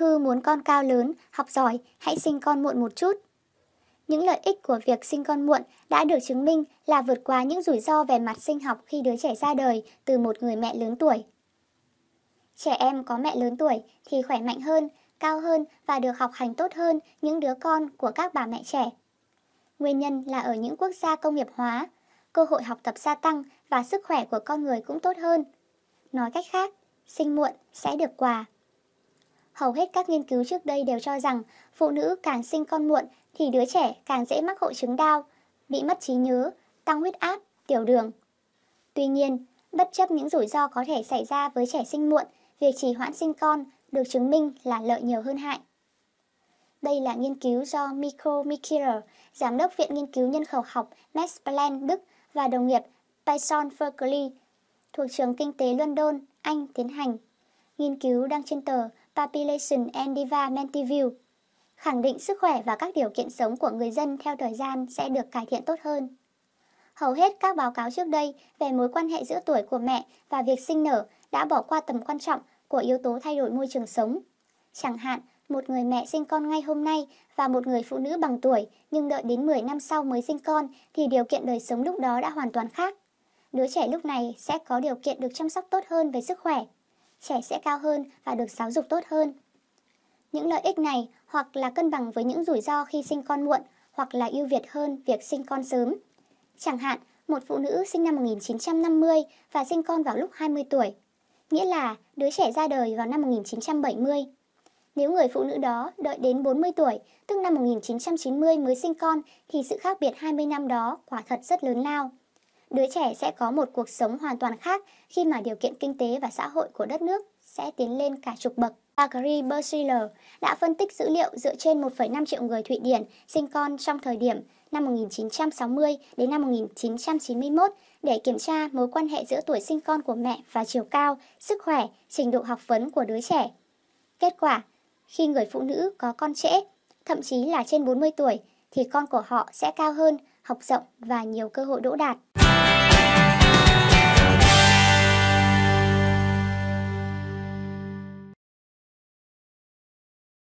Khư muốn con cao lớn, học giỏi, hãy sinh con muộn một chút. Những lợi ích của việc sinh con muộn đã được chứng minh là vượt qua những rủi ro về mặt sinh học khi đứa trẻ ra đời từ một người mẹ lớn tuổi. Trẻ em có mẹ lớn tuổi thì khỏe mạnh hơn, cao hơn và được học hành tốt hơn những đứa con của các bà mẹ trẻ. Nguyên nhân là ở những quốc gia công nghiệp hóa, cơ hội học tập gia tăng và sức khỏe của con người cũng tốt hơn. Nói cách khác, sinh muộn sẽ được quà. Hầu hết các nghiên cứu trước đây đều cho rằng phụ nữ càng sinh con muộn thì đứa trẻ càng dễ mắc hội chứng đau, bị mất trí nhớ, tăng huyết áp, tiểu đường. Tuy nhiên, bất chấp những rủi ro có thể xảy ra với trẻ sinh muộn, việc trì hoãn sinh con được chứng minh là lợi nhiều hơn hại. Đây là nghiên cứu do Mikko Mikirer, giám đốc Viện Nghiên cứu Nhân khẩu học Max Đức và đồng nghiệp Python Ferkeley thuộc trường kinh tế London, Anh tiến hành. Nghiên cứu đăng trên tờ Population Endiva Mentiview, khẳng định sức khỏe và các điều kiện sống của người dân theo thời gian sẽ được cải thiện tốt hơn. Hầu hết các báo cáo trước đây về mối quan hệ giữa tuổi của mẹ và việc sinh nở đã bỏ qua tầm quan trọng của yếu tố thay đổi môi trường sống. Chẳng hạn, một người mẹ sinh con ngay hôm nay và một người phụ nữ bằng tuổi nhưng đợi đến 10 năm sau mới sinh con thì điều kiện đời sống lúc đó đã hoàn toàn khác. Đứa trẻ lúc này sẽ có điều kiện được chăm sóc tốt hơn về sức khỏe, trẻ sẽ cao hơn và được giáo dục tốt hơn. Những lợi ích này hoặc là cân bằng với những rủi ro khi sinh con muộn hoặc là ưu việt hơn việc sinh con sớm. Chẳng hạn, một phụ nữ sinh năm 1950 và sinh con vào lúc 20 tuổi, nghĩa là đứa trẻ ra đời vào năm 1970. Nếu người phụ nữ đó đợi đến 40 tuổi, tức năm 1990 mới sinh con thì sự khác biệt 20 năm đó quả thật rất lớn lao đứa trẻ sẽ có một cuộc sống hoàn toàn khác khi mà điều kiện kinh tế và xã hội của đất nước sẽ tiến lên cả chục bậc. Agri Bersiller đã phân tích dữ liệu dựa trên 1,5 triệu người Thụy Điển sinh con trong thời điểm năm 1960 đến năm 1991 để kiểm tra mối quan hệ giữa tuổi sinh con của mẹ và chiều cao, sức khỏe, trình độ học vấn của đứa trẻ. Kết quả, khi người phụ nữ có con trễ, thậm chí là trên 40 tuổi, thì con của họ sẽ cao hơn học rộng và nhiều cơ hội đỗ đạt.